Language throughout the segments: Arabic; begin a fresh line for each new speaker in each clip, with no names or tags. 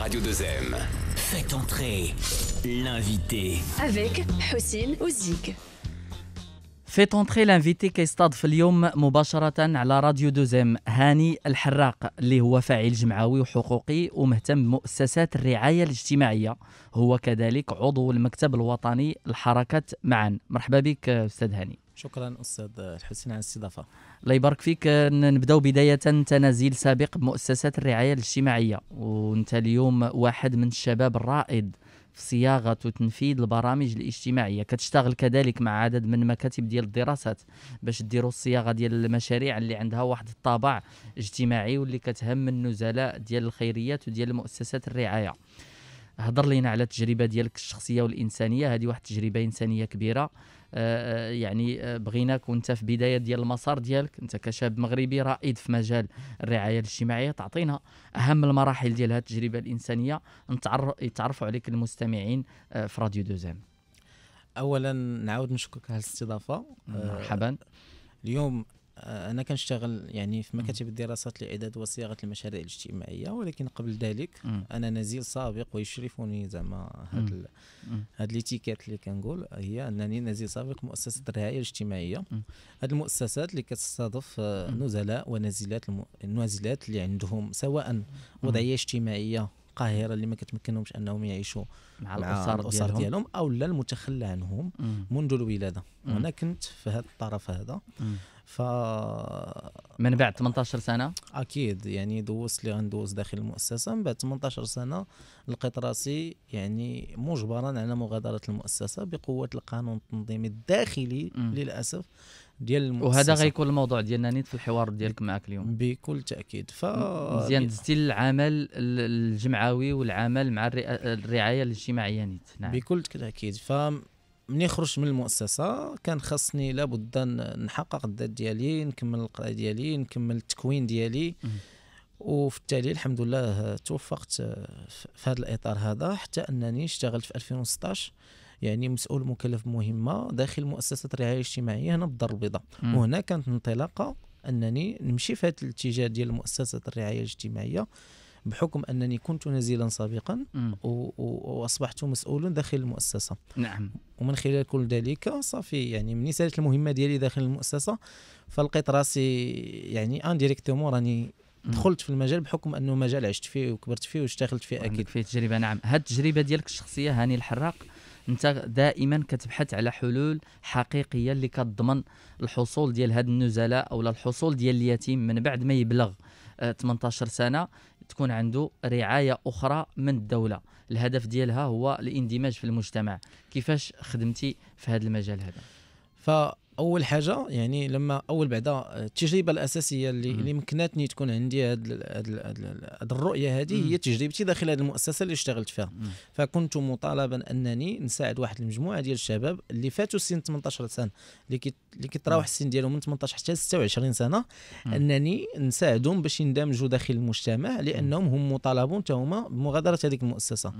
Radio 2M. Faites entrer l'invité.
Avec Hussein Ouzik. فيت اونتري لانفيتي كيستضيف اليوم مباشرة على راديو دوزيم هاني الحراق اللي هو فاعل جمعوي وحقوقي ومهتم بمؤسسات الرعاية الاجتماعية هو كذلك عضو المكتب الوطني للحركة معا مرحبا بك أستاذ هاني
شكرا استاذ الحسين على الاستضافه
الله يبارك فيك نبداو بدايه تنازيل سابق بمؤسسات الرعايه الاجتماعيه وانت اليوم واحد من الشباب الرائد في صياغه وتنفيذ البرامج الاجتماعيه كتشتغل كذلك مع عدد من مكاتب ديال الدراسات باش ديروا الصياغه ديال المشاريع اللي عندها واحد الطابع اجتماعي واللي كتهم النزلاء ديال الخيريات وديال مؤسسات الرعايه هضر لينا على التجربه ديالك الشخصيه والانسانيه هذه واحد التجربه انسانيه كبيره آه، آه، يعني آه، بغيناك وانت في بدايه ديال المسار ديالك انت كشاب مغربي رائد في مجال الرعايه الاجتماعيه تعطينا اهم المراحل ديال هذه التجربه الانسانيه يتعرفوا عليك المستمعين في راديو دوزان
اولا نعاود نشكرك على الاستضافه مرحبا اليوم آه، انا كنشتغل يعني في مكاتب الدراسات لاعداد وصياغه المشاريع الاجتماعيه ولكن قبل ذلك انا نزيل سابق ويشرفني زعما هاد ال... هاد ليتيكيت اللي كنقول هي انني نزيل سابق مؤسسه الرعايه الاجتماعيه هاد المؤسسات اللي كتستضيف آه، نزلاء ونازلات الم... النازلات اللي عندهم سواء وضعيه اجتماعيه القاهره اللي ما كتمكنهمش انهم يعيشوا مع, مع الاسر ديالهم او لا المتخلى عنهم منذ الولاده وانا كنت في هذا الطرف هذا ف من بعد 18 سنه اكيد يعني دوزت اللي غندوز داخل المؤسسه من بعد 18 سنه لقيت راسي يعني مجبرا على مغادره المؤسسه بقوه القانون التنظيمي الداخلي م. للاسف ديال المؤسسه وهذا غيكون
الموضوع ديالنا نيت في الحوار ديالك معك اليوم بكل تاكيد ف مزيان دزتي العمل الجمعوي والعمل مع
الرعايه الاجتماعيه نيت نعم بكل تاكيد ف مني خرجت من المؤسسه كان خاصني لابد نحقق الذات ديالي نكمل القراءه ديالي نكمل التكوين ديالي وبالتالي الحمد لله توفقت في هذا الاطار هذا حتى انني اشتغلت في 2016 يعني مسؤول مكلف مهمه داخل مؤسسه الرعايه الاجتماعيه هنا بالدار البيضاء وهنا كانت انطلاقه انني نمشي في هذا الاتجاه ديال مؤسسه الرعايه الاجتماعيه بحكم انني كنت نزيلا سابقا واصبحت مسؤولا داخل المؤسسه نعم ومن خلال كل ذلك صافي يعني من سالت المهمه ديالي داخل المؤسسه فلقيت راسي يعني انديريكتومون راني دخلت في المجال بحكم انه مجال عشت فيه وكبرت فيه واشتغلت فيه اكيد فيه تجربه
نعم هذه التجربه ديالك الشخصيه هاني الحراق انت دائما كتبحث على حلول حقيقيه اللي كتضمن الحصول ديال هاد النزلاء او الحصول ديال اليتيم من بعد ما يبلغ 18 آه، سنه تكون عنده رعايه اخرى من الدوله الهدف ديالها هو الاندماج في المجتمع كيفاش خدمتي في هذا المجال هذا
ف اول حاجه يعني لما اول بعدا التجربه الاساسيه اللي اللي مكنتني تكون عندي هاد الرؤيه هذه هي تجربتي داخل هذه المؤسسه اللي اشتغلت فيها فكنت مطالبا انني نساعد واحد المجموعه ديال الشباب اللي فاتوا سن 18 سنه اللي كي كيتراوح السن ديالهم من 18 حتى 26 سنه انني نساعدهم باش يندمجوا داخل المجتمع لانهم هم مطالبون حتى هما بمغادره هذيك المؤسسه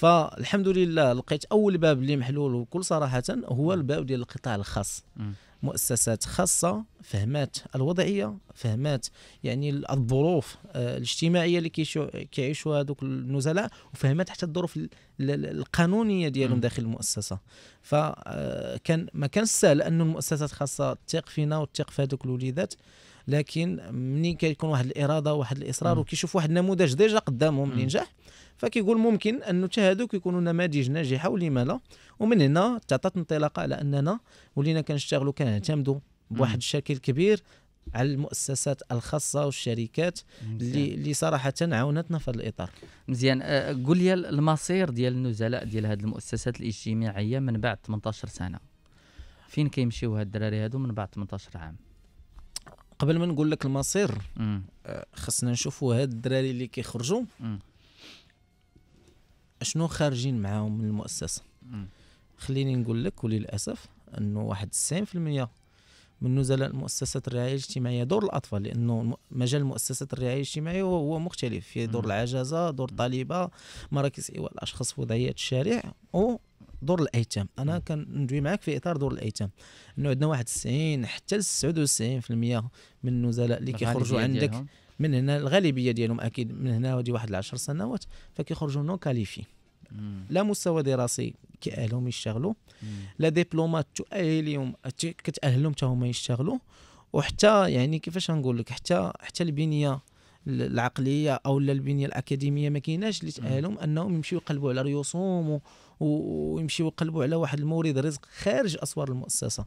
فالحمد لله لقيت اول باب اللي محلول وكل صراحه هو الباب ديال القطاع الخاص مؤسسات خاصة فهمات الوضعية فهمات يعني الظروف آه، الاجتماعية اللي كيعيشوها هذوك النزلاء وفهمات حتى الظروف القانونية ديالهم داخل المؤسسة فكان آه، ما كانش سهل أن المؤسسات الخاصة تثق فينا وتثق في هذوك الوليدات لكن منين كيكون واحد الاراده واحد الاصرار وكيشوف واحد النموذج ديجا قدامهم نجح فكيقول ممكن انه حتى هادوك يكونوا نماذج ناجحه ولما لا ومن هنا تعطات انطلاقه على اننا ولينا كنشتغلوا كنعتمدوا بواحد الشكل كبير على المؤسسات الخاصه والشركات اللي اللي صراحه عاونتنا في هذا الاطار مزيان أه، قول لي
المصير ديال النزلاء ديال هذه المؤسسات الاجتماعيه من بعد 18 سنه فين كيمشيو هاد الدراري هادو من بعد 18 عام قبل ما نقول لك المصير
آه، خصنا نشوفوا هاد الدراري اللي كيخرجوا شنو خارجين معاهم من المؤسسه خليني نقول لك وللاسف انه واحد 90% من نزلاء المؤسسات الرعاية الاجتماعية دور الأطفال لأنه مجال المؤسسات الرعاية الاجتماعية هو مختلف في دور العجزة دور الطالبة مراكز إيواء الأشخاص في وضعية الشارع و دور الايتام انا كندوي معاك في اطار دور الايتام انه عندنا واحد 90 حتى ل 99% من النزلاء اللي كيخرجوا عندك من هنا الغالبيه ديالهم اكيد من هنا ودي واحد 10 سنوات فكيخرجوا نو كاليفي لا مستوى دراسي كيأهلهم يشتغلوا لا ديبلومات تؤهلهم كتأهلهم حتى هما يشتغلوا وحتى يعني كيفاش نقول لك حتى حتى البنيه العقليه او البنيه الاكاديميه ما كايناش اللي تاهلهم انهم يمشيو يقلبوا على ريوسهم ويمشيو يقلبوا على واحد المورد رزق خارج اسوار المؤسسه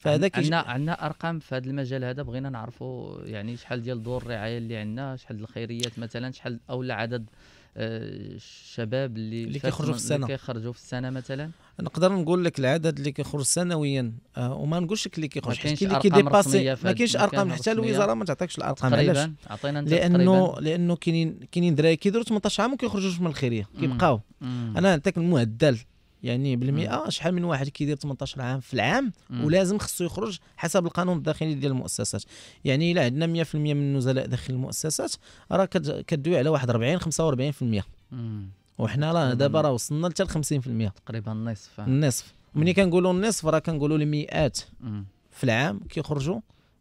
فهذا عندنا
عندنا ارقام في هذا المجال هذا بغينا نعرفوا يعني شحال ديال دور الرعايه اللي عندنا شحال الخيريات مثلا شحال او عدد الشباب
آه، اللي اللي كيخرجوا في السنه اللي كيخرجوا في السنه مثلا نقدر نقول لك العدد اللي كيخرج سنويا آه، وما نقولش اللي كيخرج حيت اللي كيديباسي ما كاينش ارقام حتى الوزاره ما تعطيكش الارقام علاش عطينا لانه لانه كاينين كاينين دراري كيديروا 18 عام وما كيخرجوش من الخيريه كيبقاو انا نعطيك المعدل يعني بالمئه آه، شحال من واحد كيدير 18 عام في العام ولازم خصو يخرج حسب القانون الداخلي ديال المؤسسات يعني الا عندنا 100% من النزلاء داخل المؤسسات راه كدوي على واحد 40 45% وحنا راه دابا راه وصلنا حتى ل 50% تقريبا النصف النصف ملي كنقولوا النصف راه كنقولوا المئات في العام كيخرجوا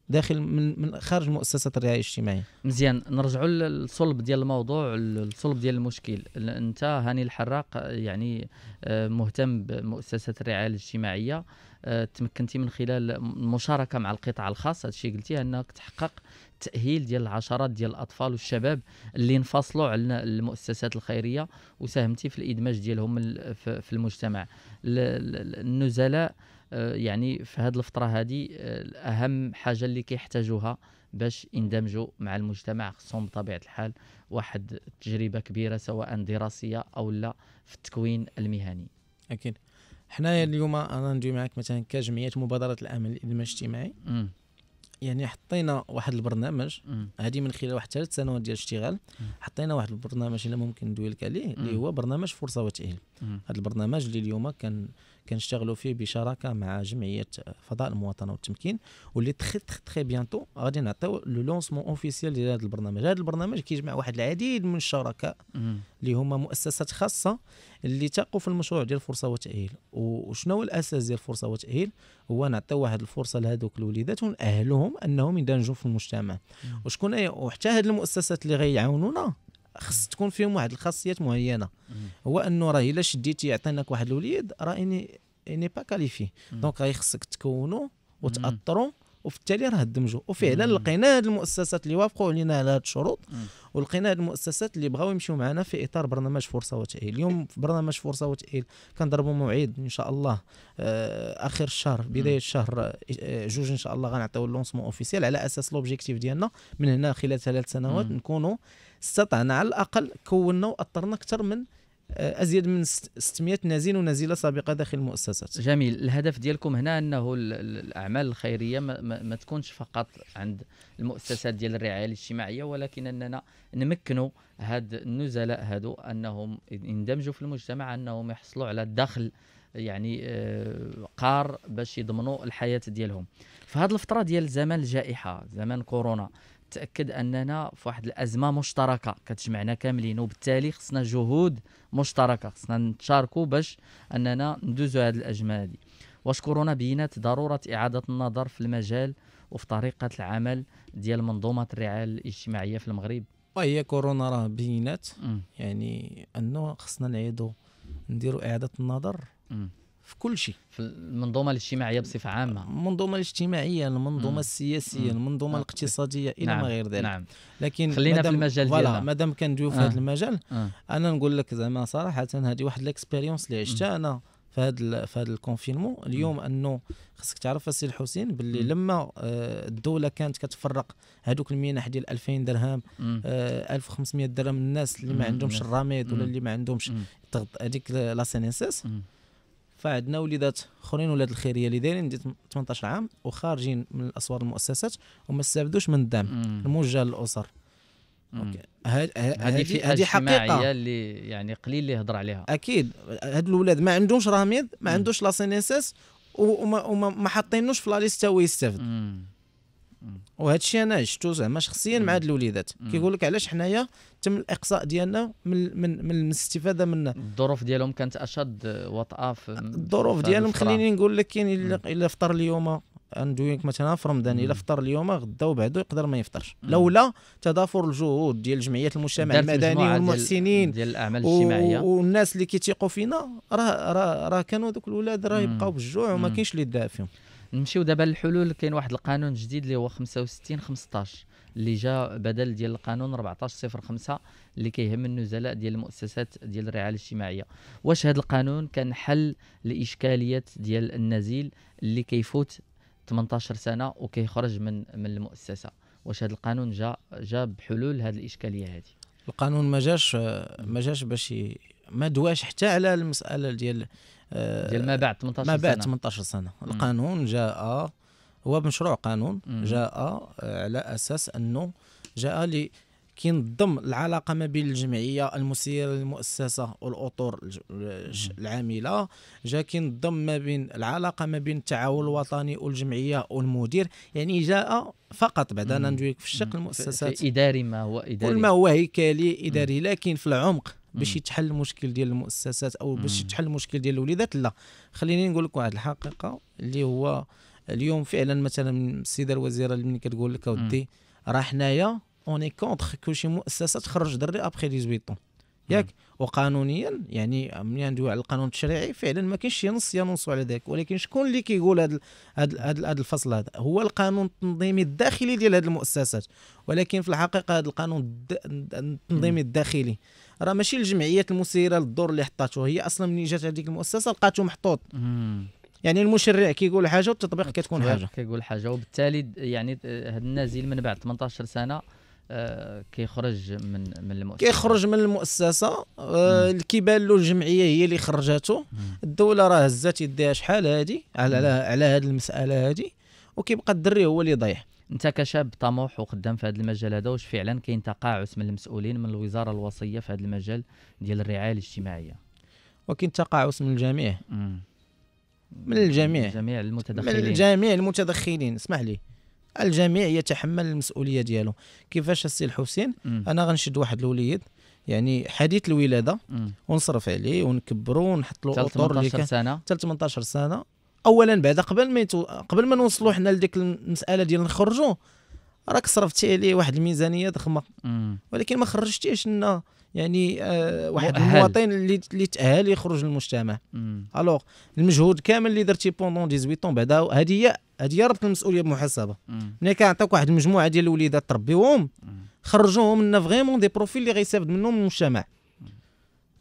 داخل من من خارج مؤسسه الرعايه
الاجتماعيه مزيان نرجعوا للصلب ديال الموضوع الصلب ديال المشكل انت هاني الحراق يعني آه، مهتم بمؤسسه الرعايه الاجتماعيه آه، تمكنتي من خلال المشاركه مع القطاع الخاص هذا الشيء قلتي انك تحقق التاهيل ديال العشرات ديال الاطفال والشباب اللي انفصلوا على المؤسسات الخيريه وساهمتي في الادماج ديالهم في المجتمع النزلاء آه، يعني في هذه الفتره هذه آه، اهم حاجه اللي كيحتاجوها باش يندمجوا مع المجتمع خصهم بطبيعه الحال واحد تجربه كبيره سواء دراسيه او
لا في التكوين المهني اكيد حنايا اليوم انا ندوي معك مثلا كجمعيه مبادره الامل الادماج الاجتماعي يعني حطينا واحد البرنامج هذه من خلال واحد ثلاث سنوات ديال الاشتغال حطينا واحد البرنامج اللي ممكن ندوي لك عليه اللي هو برنامج فرصه وتاهيل هذا البرنامج اللي اليوم كان كنشتغلوا فيه بشراكه مع جمعيه فضاء المواطنه والتمكين واللي تخي تخي تخي بيانتو غادي نعطيو لو لونسمون اوفيسيال ديال هذا البرنامج هذا البرنامج كيجمع واحد العديد من الشركاء اللي هما مؤسسات خاصه اللي تقوا في المشروع ديال فرصه وتاهيل وشنو هو الاساس ديال فرصه وتاهيل هو نعطيو واحد الفرصه لهذوك الوليدات ونأهلهم انهم يندمجوا في المجتمع وشكون وحتى هذه المؤسسات اللي غيعاونونا خص تكون فيهم واحد الخاصيات معينه هو انه راه الا شديتي يعطيناك واحد الوليد راه اني اني با كاليفي دونك غيخصك تكونوا وتاطروا وفي التالي راه دمجوا وفعلا لقينا هاد المؤسسات اللي وافقوا علينا على هاد الشروط ولقينا هاد المؤسسات اللي بغاو يمشيو معنا في اطار برنامج فرصه وتاهيل اليوم في برنامج فرصه وتاهيل كنضربوا موعد ان شاء الله آه، اخر الشهر بدايه الشهر آه، جوج ان شاء الله غنعطيو اللونسمون اوفيسيال على اساس لوبجيكتيف ديالنا من هنا خلال ثلاث سنوات نكونوا استطعنا على الاقل كونا واثرنا اكثر من آه، ازيد من 600 نازل ونازله سابقه داخل المؤسسات جميل الهدف ديالكم هنا
انه الاعمال الخيريه ما, ما تكونش فقط عند المؤسسات ديال الرعايه الاجتماعيه ولكن اننا نمكنوا هاد النزلاء هادو انهم يندمجوا في المجتمع انهم يحصلوا على دخل يعني آه، قار باش يضمنوا الحياه ديالهم في هذه الفتره ديال زمان الجائحه زمان كورونا تاكد اننا في واحد الازمه مشتركه كتجمعنا كاملين وبالتالي خصنا جهود مشتركه خصنا نتشاركوا باش اننا ندوزو هذه الازمه هذه واشكرنا بينات ضروره اعاده النظر في المجال وفي طريقه العمل ديال منظومه الرعايه
الاجتماعيه في المغرب وهي طيب، كورونا راه بينات يعني انه خصنا نعيدوا نديروا اعاده النظر في كل شيء في المنظومه الاجتماعيه بصفه عامه المنظومه الاجتماعيه المنظومه السياسيه المنظومه آه. الاقتصاديه الى نعم. ما غير ذلك نعم. لكن خلينا في المجال ديالنا مادام كندويو في هذا آه. المجال آه. انا نقول لك زعما صراحه هذه واحد الاكسبيريونس اللي عشتها انا في هذا في هذا الكونفينمون اليوم مم. انه خصك تعرف السي الحسين باللي لما آه، الدوله كانت كتفرق هذوك المنح ديال 2000 درهم 1500 آه، درهم الناس اللي ما عندهمش الراميد ولا اللي ما عندهمش هذيك لا سي ان اس فعندنا وليدات اخرين ولاد الخيريه اللي دايرين 18 عام وخارجين من الاسوار المؤسسات وما استافدوش من الدعم الموجه للاسر هذه هذه حقيقه
اللي يعني قليل اللي يهضر
عليها اكيد هاد الاولاد ما عندهمش راميد ما عندوش لا سي ان اس وما حاطينوش في لا ليست هو يستافد وهذا الشيء انا عشتو زعما شخصيا مع هاد الوليدات كيقول لك علاش حنايا تم الاقصاء ديالنا من من من الاستفاده من
الظروف ديالهم كانت اشد وطأه في الظروف ديالهم خليني
نقول لك يعني الا فطر اليوم ندوي مثلا في رمضان الا فطر اليوم غدا وبعده يقدر ما يفطرش لولا تضافر الجهود ديال جمعيات المجتمع المدني والمحسنين ديال الاعمال الاجتماعيه والناس اللي كيتيقوا فينا راه راه را كانوا ذوك الاولاد راه يبقاو بالجوع وما كاينش اللي فيهم
نمشيو دابا للحلول كاين واحد القانون جديد اللي هو 65 15 اللي جا بدل ديال القانون 14 05 اللي كيهم النزلاء ديال المؤسسات ديال الرعايه الاجتماعيه واش هذا القانون كان حل لاشكاليات ديال النزيل اللي كيفوت 18 سنه وكيخرج من من المؤسسه واش هذا القانون جا
جا بحلول هذه الاشكاليه هذه القانون ما جاش ما جاش باش ما دواش حتى على المساله ديال آه، ديال ما بعد 18 سنه ما بعد 18 سنه القانون جاء هو مشروع قانون جاء على اساس انه جاء لي كينظم العلاقه ما بين الجمعيه المسيره للمؤسسه والاطر العامله جا كينظم ما بين العلاقه ما بين التعاون الوطني والجمعيه والمدير يعني جاء فقط بعد انا ندويك في الشق المؤسسات اداري ما هو اداري كل ما هو هيكلي اداري لكن في العمق باش يتحل المشكل ديال المؤسسات او باش يتحل المشكل ديال الوليدات لا خليني نقول لك واحد الحقيقه اللي هو اليوم فعلا مثلا السيده الوزيره اللي كتقول لك اودي راه حنايا اوني كونتخ كل شي مؤسسه تخرج دري ابخي 18 ياك وقانونيا يعني ملي ندوي على القانون التشريعي فعلا ما كاينش شي نص ينص على ذاك ولكن شكون اللي كيقول هذا هذا الفصل هذا هو القانون التنظيمي الداخلي ديال هذه المؤسسات ولكن في الحقيقه هذا القانون التنظيمي الداخلي راه ماشي الجمعيات المسيره للدور اللي حطاته هي اصلا من جات هذيك المؤسسه لقاته محطوط يعني المشرع كيقول كي حاجه
والتطبيق كتكون حاجه كيقول حاجه وبالتالي يعني هاد النازل من بعد 18 سنه آه، كيخرج من من المؤسسه
كيخرج من المؤسسه آه، اللي كيبان له الجمعيه هي اللي خرجته الدوله راه هزات يديها شحال هادي على على هاد المساله هادي وكيبقى الدري هو اللي ضايع انت كشاب طموح وخدام في هذا المجال هذا
واش فعلا كاين تقاعس من المسؤولين من الوزاره الوصيه في هذا المجال ديال الرعايه الاجتماعيه
وكاين تقاعس من الجميع مم. من الجميع جميع المتدخلين من الجميع المتدخلين اسمح لي الجميع يتحمل المسؤوليه ديالو كيفاش السي الحسين انا غنشد واحد الوليد يعني حديث الولاده مم. ونصرف عليه ونكبرو ونحط له 18 سنه 18 سنه اولا بعدا قبل ما يتو... قبل ما نوصلوا حنا لديك المساله ديال نخرجوا راك صرفتي عليه واحد الميزانيه ضخمه ولكن ما خرجتيش لنا يعني آه واحد مؤهل. المواطن اللي اللي تاهل يخرج للمجتمع الوغ المجهود كامل اللي درتي بوندون 18 بعدا هذه هي هذه هي ربط المسؤوليه بمحاسبه ملي كنعطيك واحد المجموعه ديال الوليدات تربيوهم خرجوهم لنا فغيمون دي بروفيل اللي غيستافد منهم المجتمع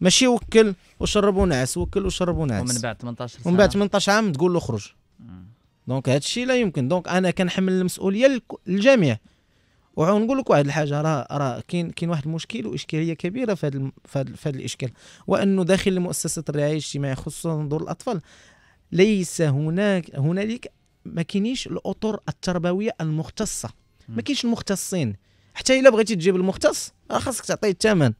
ماشي وكل وشرب ونعس وكل وشرب ونعس ومن
بعد 18 سنه ومن
بعد 18 عام تقول له خرج دونك هذا الشيء لا يمكن دونك انا كنحمل المسؤوليه للجميع ونقول لك واحد الحاجه راه راه كاين كاين واحد المشكل واشكاليه كبيره في هذا في هذا الاشكال وانه داخل المؤسسه الرعايه الاجتماعيه خصوصا دور الاطفال ليس هناك هنالك ما كاينينش الاطر التربويه المختصه ما كاينش المختصين حتى الا بغيتي تجيب المختص راه خاصك تعطيه الثمن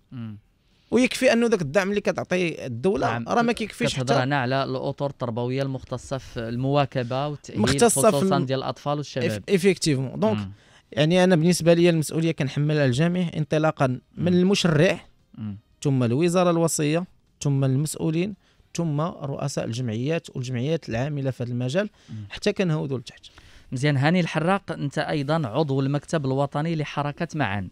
ويكفي انه ذاك الدعم اللي كتعطي الدوله نعم. راه ما كيكفيش حتى... هنا
على الاطر التربويه المختصه في المواكبه والتاهيل مختصه خصوصا ديال الاطفال والشباب
ايفيكتيفمون دونك مم. يعني انا بالنسبه لي المسؤوليه كنحملها الجميع انطلاقا من المشرع مم. ثم الوزاره الوصيه ثم المسؤولين ثم رؤساء الجمعيات والجمعيات العامله في هذا المجال حتى
كنهودوا لتحت مزيان هاني الحراق انت ايضا عضو المكتب الوطني لحركه معا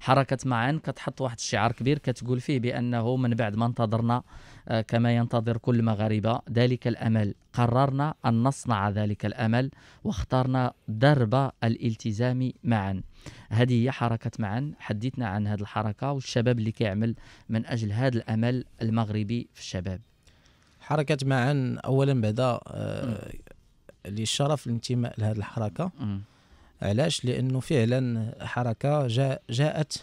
حركه معا كتحط واحد الشعار كبير كتقول فيه بانه من بعد ما انتظرنا آه، كما ينتظر كل المغاربه ذلك الامل قررنا ان نصنع ذلك الامل واخترنا درب الالتزام معا هذه هي حركه معا حدثنا عن هذه الحركه والشباب اللي كيعمل من اجل هذا الامل المغربي
في الشباب حركه معا اولا بعدا آه، للشرف الانتماء لهذه الحركه م. علاش لانه فعلا حركه جا جاءت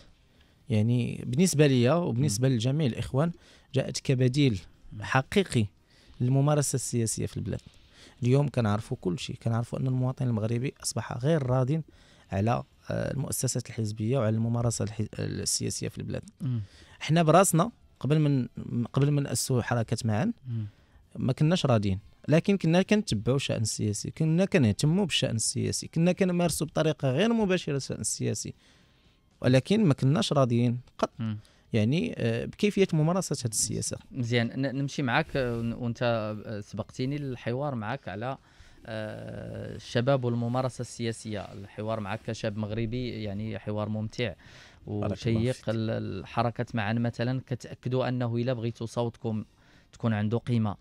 يعني بالنسبه لي وبالنسبه لجميع الاخوان جاءت كبديل حقيقي للممارسه السياسيه في البلاد اليوم كنعرفوا كل شيء كنعرفوا ان المواطن المغربي اصبح غير راض على آه، المؤسسات الحزبيه وعلى الممارسه السياسيه في البلاد حنا براسنا قبل من قبل ما ناسوا حركه معا ما كناش راضيين لكن كنا كنتبعوا الشأن السياسي كنا كنهتموا بالشأن السياسي كنا كنمارسوا بطريقة غير مباشرة الشأن السياسي ولكن ما كناش راضيين قط يعني آه، بكيفيه ممارسه هذه السياسه
مزيان نمشي معك آه، وانت آه، سبقتيني الحوار معك على الشباب والممارسه السياسيه الحوار معك كشاب مغربي يعني حوار ممتع وشيق الحركه معا مثلا كتاكدوا انه الا بغيتوا صوتكم تكون عنده قيمه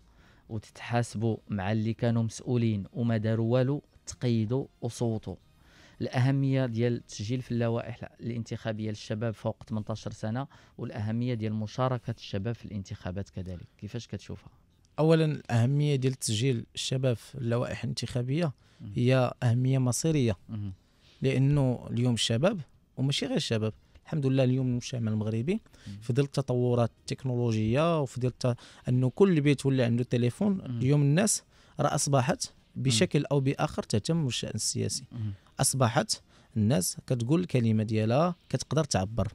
وتتحاسبوا مع اللي كانوا مسؤولين وما داروا والو تقيدوا وصوتوا الاهميه ديال التسجيل في اللوائح الانتخابيه للشباب فوق 18 سنه والاهميه ديال مشاركه الشباب في الانتخابات كذلك كيفاش كتشوفها
اولا الاهميه ديال تسجيل الشباب في اللوائح الانتخابيه هي اهميه مصيريه لانه اليوم الشباب وماشي غير الشباب الحمد لله اليوم المجتمع المغربي في ظل التطورات التكنولوجيه وفي ظل انه كل بيت ولا عنده تليفون اليوم الناس راه اصبحت بشكل او باخر تهتم بالشان السياسي اصبحت الناس كتقول الكلمه ديالها كتقدر تعبر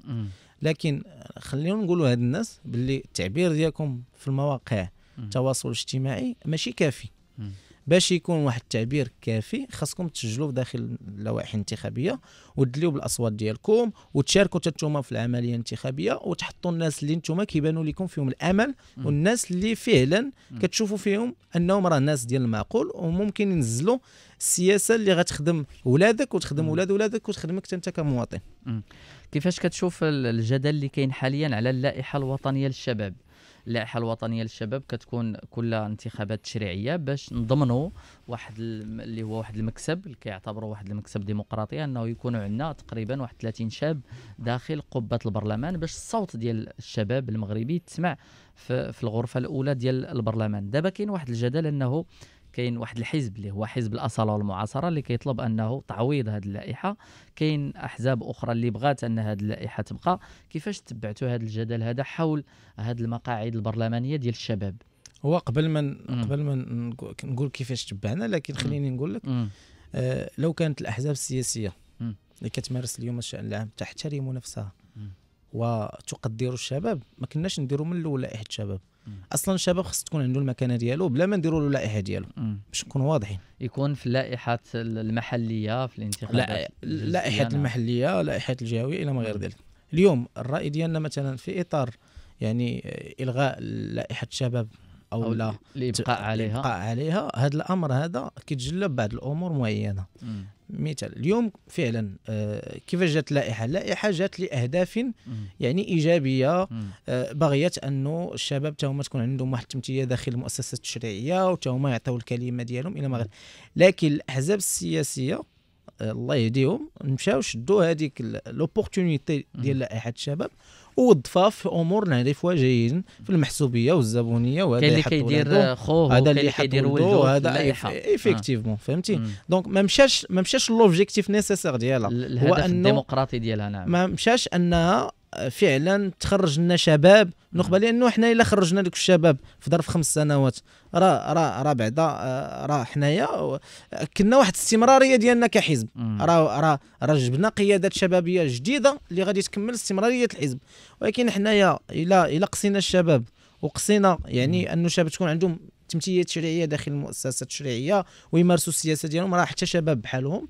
لكن خلينا نقولوا هاد الناس باللي التعبير ديالكم في المواقع التواصل الاجتماعي ماشي كافي باش يكون واحد التعبير كافي خاصكم تسجلوا داخل اللوائح الانتخابيه وتدليو بالاصوات ديالكم وتشاركوا حتى في العمليه الانتخابيه وتحطوا الناس اللي نتوما كيبانوا لكم فيهم الامل والناس اللي فعلا كتشوفوا فيهم انهم راه ناس ديال المعقول وممكن ينزلوا السياسه اللي غتخدم ولادك وتخدم ولاد ولادك وتخدمك حتى انت كمواطن
كيفاش كتشوف الجدل اللي كاين حاليا على اللائحه الوطنيه للشباب اللائحه الوطنيه للشباب كتكون كل انتخابات تشريعيه باش نضمنوا واحد اللي هو واحد المكسب اللي كيعتبروا واحد المكسب ديمقراطي انه يكونوا عندنا تقريبا واحد 30 شاب داخل قبه البرلمان باش الصوت ديال الشباب المغربي يتسمع في الغرفه الاولى ديال البرلمان دابا كاين واحد الجدل انه كاين واحد الحزب اللي هو حزب الاصاله والمعاصره اللي كيطلب انه تعويض هذه اللائحه كاين احزاب اخرى اللي بغات ان هذه اللائحه تبقى كيفاش تبعتوا هذا الجدل هذا حول هذه المقاعد البرلمانيه
ديال الشباب هو قبل ما قبل ما نقول كيفاش تبعنا لكن خليني نقول لك آه لو كانت الاحزاب السياسيه مم. اللي كتمارس اليوم الشان العام تحترم نفسها وتقدر الشباب ما كناش نديروا من الاول لائحه الشباب اصلا الشباب خص تكون عنده المكانه ديالو بلا ما نديروا له اللائحه ديالو باش نكون واضحين يكون في اللائحات المحليه في الانتخابات اللائحات المحليه اللائحات الجهويه الى ما غير ذلك اليوم الراي ديالنا مثلا في اطار يعني الغاء لائحه الشباب او, أو لا الابقاء عليها الابقاء عليها هذا الامر هذا كيتجلى ببعض الامور معينه مثال اليوم فعلا آه، كيفاش جات اللائحه اللائحه جات لاهداف يعني ايجابيه آه، بغيت انه الشباب حتى تكون عندهم واحد التمثيليه داخل المؤسسه التشريعيه وحتى هما يعطيو الكلمه ديالهم الى ما غير لكن الاحزاب السياسيه الله يهديهم مشاو شدوا هذيك لوبورتونيتي ديال لائحه الشباب ووظفها في امور نعرفوها جيدا في المحسوبيه والزبونيه وهذا اللي كيدير خوه هذا اللي كيدير ولده هذا ايفيكتيفمون فهمتي دونك ما مشاش ما مشاش لوبجيكتيف نيسيسير ديالها هو الديمقراطي ديالها نعم ما مشاش انها فعلا تخرج لنا شباب نخبه لانه حنا الا خرجنا لك الشباب في ظرف خمس سنوات راه راه راه بعدا آه، راه حنايا كنا واحد الاستمراريه ديالنا كحزب راه راه راه جبنا قيادات شبابيه جديده اللي غادي تكمل استمراريه الحزب ولكن حنايا الا الا قصينا الشباب وقصينا يعني انه الشباب تكون عندهم تمثيليه تشريعيه داخل المؤسسه التشريعيه ويمارسوا السياسه ديالهم راه حتى شباب بحالهم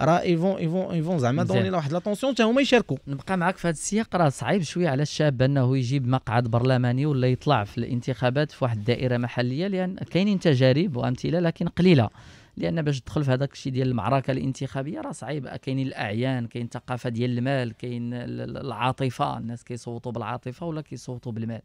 راه ايفون ايفون ايفون زعما دوني واحد لاتونسيون حتى هما
يشاركوا نبقى معك في هذا السياق راه صعيب شويه على الشاب انه يجيب مقعد برلماني ولا يطلع في الانتخابات في واحد الدائره محليه لان كاينين تجارب وامثله لكن قليله لان باش تدخل في هذاك الشيء ديال المعركه الانتخابيه راه صعيب كاين الاعيان كاين الثقافه ديال المال كاين العاطفه الناس كيصوتوا بالعاطفه ولا كيصوتوا بالمال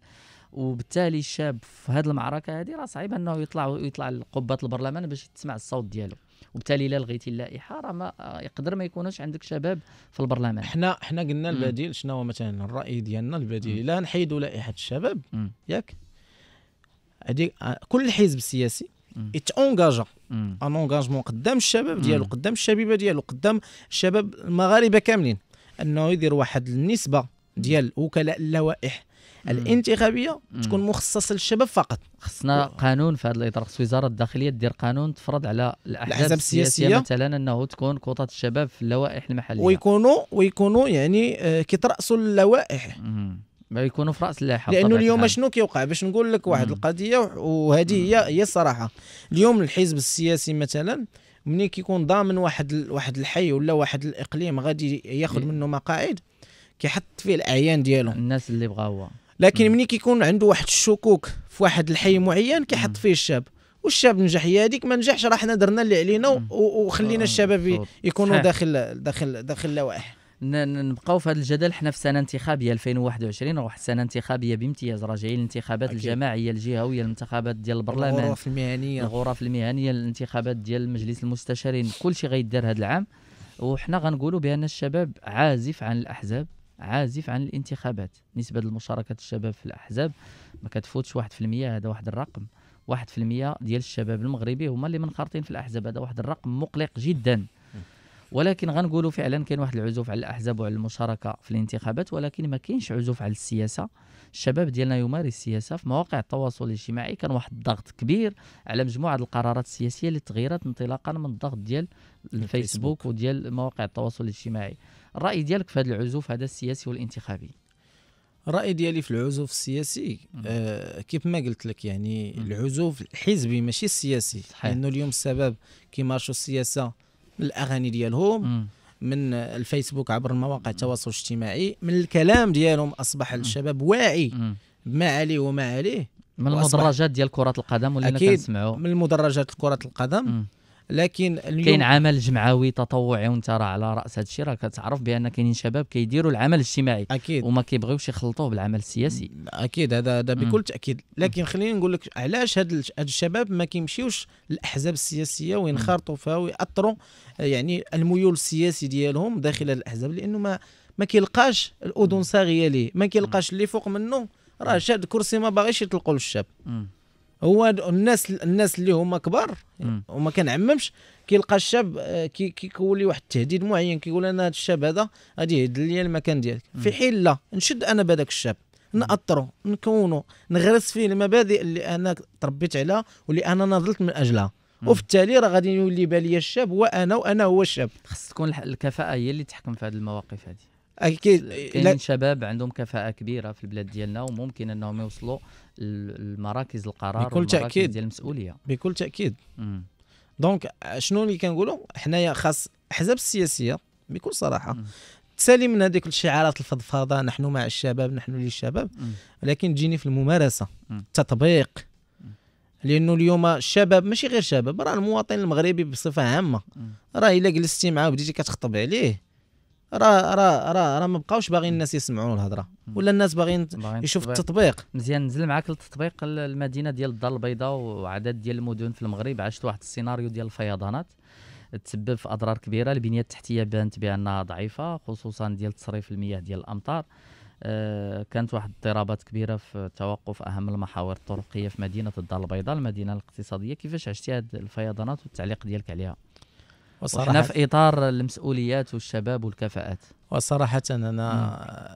وبالتالي الشاب في هذه المعركه هذه راه صعيب انه يطلع يطلع لقبه البرلمان باش تسمع الصوت ديالو
وبالتالي الا لغيتي اللائحه راه ما آه، يقدر ما يكونش عندك شباب في البرلمان حنا حنا قلنا البديل شنو هو مثلا الراي ديالنا البديل الا نحيدوا لائحه الشباب ياك هادي آه، كل حزب سياسي يتونجاجا ان اونجاجمون قدام الشباب ديالو قدام الشبيبه ديالو قدام الشباب المغاربه كاملين انه يدير واحد النسبه ديال وكلاء اللوائح الانتخابيه تكون مخصصه للشباب فقط
خصنا قانون في هذا الاطار خص وزاره الداخليه دير قانون تفرض على الاحزاب السياسيه مثلا انه تكون كوطه الشباب في اللوائح المحليه
ويكونوا ويكونوا يعني آه، كيتراسوا اللوائح ما يكونوا في راس اللائحه لانه اليوم شنو كيوقع باش نقول لك واحد مم. القضيه وهذه هي هي الصراحه اليوم الحزب السياسي مثلا ملي كيكون ضامن واحد واحد الحي ولا واحد الاقليم غادي ياخذ منه مقاعد كيحط فيه الاعيان ديالهم الناس اللي بغاوها هو لكن ملي كيكون عنده واحد الشكوك في واحد الحي معين كيحط فيه الشاب والشاب نجح هي هذيك ما نجحش راه حنا درنا اللي علينا وخلينا آه، الشباب يكونوا داخل داخل داخل اللوائح نبقاو
في هذا الجدل حنا في سنه انتخابيه 2021 واحد السنه انتخابيه بامتياز راه جايين الانتخابات الجماعيه الجهويه الانتخابات ديال البرلمان الغرف المهنيه الغرف المهنيه الانتخابات ديال مجلس المستشارين كل شيء غيدار هذا العام وحنا غنقولوا بان الشباب عازف عن الاحزاب عازف عن الانتخابات نسبة لمشاركة الشباب في الأحزاب ما كتفوتش واحد في المية هذا واحد الرقم واحد في المية ديال الشباب المغربي هما اللي منخرطين في الأحزاب هذا واحد الرقم مقلق جدا ولكن غنقولوا فعلا كاين واحد العزوف على الاحزاب وعلى المشاركه في الانتخابات ولكن ما كاينش عزوف على السياسه الشباب ديالنا يمارس السياسه في مواقع التواصل الاجتماعي كان واحد الضغط كبير على مجموعه القرارات السياسيه اللي تغيرت انطلاقا من الضغط ديال الفيسبوك وديال مواقع التواصل الاجتماعي الراي ديالك في هذا العزوف
هذا السياسي والانتخابي الراي ديالي في العزوف السياسي آه كيف ما قلت لك يعني مم. العزوف الحزبي ماشي السياسي لانه اليوم السبب كيمارشوا السياسه من الاغاني ديالهم مم. من الفيسبوك عبر مواقع التواصل الاجتماعي من الكلام ديالهم اصبح الشباب واعي بما عليه وما عليه من المدرجات
ديال كره القدم ولينا كنسمعوا
من المدرجات كره القدم مم.
لكن اليوم كاين عمل جمعوي تطوعي وانت راه على راس هذا الشيء راه كتعرف بان كاينين شباب كيديروا
العمل الاجتماعي اكيد وما كيبغيوش يخلطوه بالعمل السياسي اكيد هذا هذا بكل تاكيد لكن خليني نقول لك علاش هاد الشباب ما كيمشيوش للاحزاب السياسيه وينخرطوا فيها وياثروا يعني الميول السياسي ديالهم داخل الاحزاب لانه ما ما كيلقاش الاذن صاغيه ليه ما كيلقاش اللي فوق منه راه شاد الكرسي ما باغيش يطلقوا للشاب هو الناس الناس اللي هما كبار وما كنعممش كيلقى الشاب آه، لي واحد التهديد معين كيقول انا هذا الشاب هذا غادي يهد ليا المكان ديالك في حين لا نشد انا بهذاك الشاب نأطرو نكونو نغرس فيه المبادئ اللي انا تربيت عليها واللي انا ناضلت من اجلها وبالتالي راه غادي يولي باليا الشاب وانا وانا هو الشاب خص تكون الكفاءه هي اللي تحكم في هذه المواقف هذه اكيد كاينين
شباب عندهم كفاءه كبيره في البلاد ديالنا وممكن انهم يوصلوا
لمراكز القرار بكل تاكيد ديال المسؤوليه بكل تاكيد دونك شنو اللي كنقولوا حنايا خاص الاحزاب السياسيه بكل صراحه تسالي من هذيك الشعارات الفضفاضه نحن مع الشباب نحن للشباب ولكن تجيني في الممارسه التطبيق لانه اليوم الشباب ماشي غير شباب راه المواطن المغربي بصفه عامه راه الا جلستي معاه وبديتي كتخطب عليه راه راه راه راه ما بقاوش باغيين الناس يسمعوا الهضره ولا الناس باغيين يشوف التطبيق مزيان نزل معاك للتطبيق
المدينه ديال الدار البيضاء وعدد ديال المدن في المغرب عشت واحد السيناريو ديال الفيضانات تسبب في اضرار كبيره البنيه التحتيه بانت بانها ضعيفه خصوصا ديال تصريف المياه ديال الامطار آه، كانت واحد اضطرابات كبيره في توقف اهم المحاور الطرقيه في مدينه الدار البيضاء المدينه الاقتصاديه كيفاش عشتي هذه الفيضانات والتعليق ديالك عليها وصراحة احنا في
اطار المسؤوليات والشباب والكفاءات وصراحه انا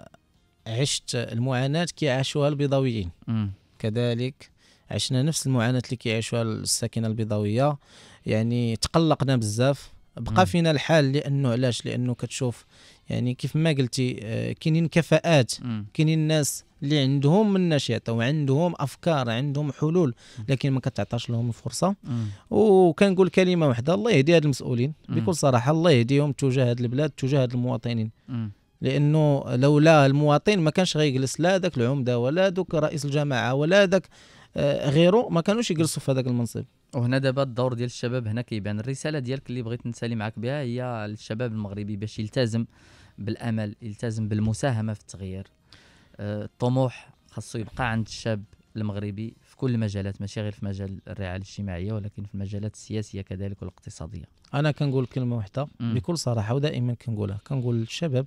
م. عشت المعاناه كي عاشوها البيضاويين م. كذلك عشنا نفس المعاناه اللي كيعيشوها الساكنه البيضاويه يعني تقلقنا بزاف بقى فينا الحال لانه علاش لانه كتشوف يعني كيف ما قلتي آه، كاينين كفاءات كاينين الناس اللي عندهم من نشاط وعندهم افكار عندهم حلول لكن ما كتعطاش لهم الفرصه وكنقول كلمه واحده الله يهدي هاد المسؤولين بكل صراحه الله يهديهم تجاه هاد البلاد تجاه هاد المواطنين لانه لولا المواطن ما كانش غيجلس لا ذاك العمده ولا ذاك رئيس الجماعه ولا ذاك آه، غيره ما كانوش يجلسوا في هذاك المنصب وهنا دابا الدور ديال الشباب هنا كيبان الرساله
ديالك اللي بغيت نسالي معك بها هي للشباب المغربي باش يلتزم بالامل يلتزم بالمساهمه في التغيير آه، الطموح خاصو يبقى عند الشاب المغربي في كل المجالات ماشي غير في مجال الرعايه الاجتماعيه ولكن في المجالات السياسيه كذلك والاقتصاديه
انا كنقول كلمه واحده بكل صراحه ودائما كنقولها كنقول للشباب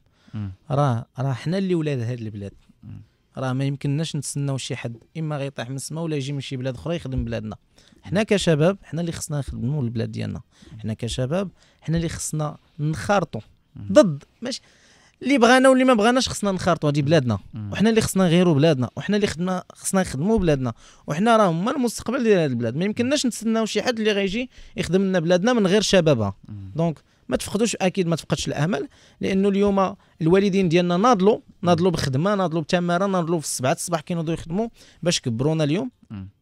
راه راه حنا اللي ولاد هذه البلاد مم. راه ما يمكنناش نتسناو شي حد اما غيطيح من السما ولا يجي من شي بلاد اخرى يخدم بلادنا حنا كشباب حنا اللي خصنا نخدموا البلاد ديالنا حنا كشباب حنا اللي خصنا نخرطوا ضد ماشي اللي بغانا واللي ما بغاناش خصنا نخرطوا هذه بلادنا وحنا اللي خصنا نغيروا بلادنا وحنا اللي خدنا خصنا نخدموا بلادنا وحنا راه هما المستقبل ديال هذه البلاد ما يمكنناش نتسناو شي حد اللي غيجي يخدم لنا بلادنا من غير شبابها دونك ما تفقدوش اكيد ما تفقدش الامل لانه اليوم الوالدين ديالنا ناضلوا ناضلوا بخدمه ناضلوا بتماره ناضلوا في السبعه الصباح كينوضوا يخدموا باش كبرونا اليوم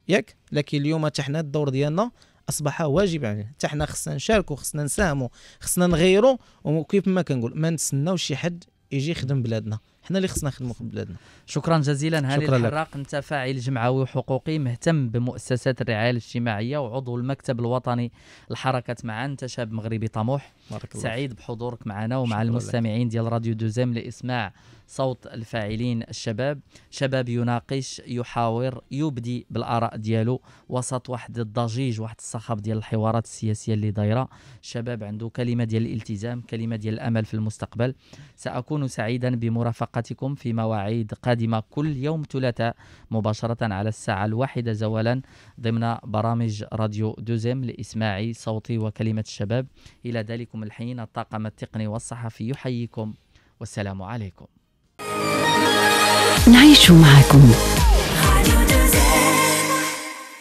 ياك لكن اليوم حتى حنا الدور ديالنا اصبح واجبا علينا حتى حنا خصنا نشاركوا خصنا نساهموا خصنا نغيروا وكيف ما كنقول ما نتسناوش شي حد يجي يخدم بلادنا حنا اللي خصنا نخدموا في بلادنا شكرا جزيلا هاني الحراق انت فاعل جمعوي وحقوقي
مهتم بمؤسسات الرعايه الاجتماعيه وعضو المكتب الوطني لحركه معا انت شاب مغربي طموح سعيد بحضورك معنا ومع المستمعين ديال راديو دوزيم لاسماع صوت الفاعلين الشباب شباب يناقش يحاور يبدي بالاراء ديالو وسط واحد الضجيج واحد الصخب ديال الحوارات السياسيه اللي دايره شباب عنده كلمه ديال الالتزام كلمه ديال الامل في المستقبل ساكون سعيدا بمرافقه حلقتكم في مواعيد قادمة كل يوم ثلاثاء مباشرة على الساعة الواحدة زوالا ضمن برامج راديو دوزيم لإسماعي صوتي وكلمة الشباب إلى ذلكم الحين الطاقم التقني والصحفي يحييكم والسلام عليكم
نعيش معكم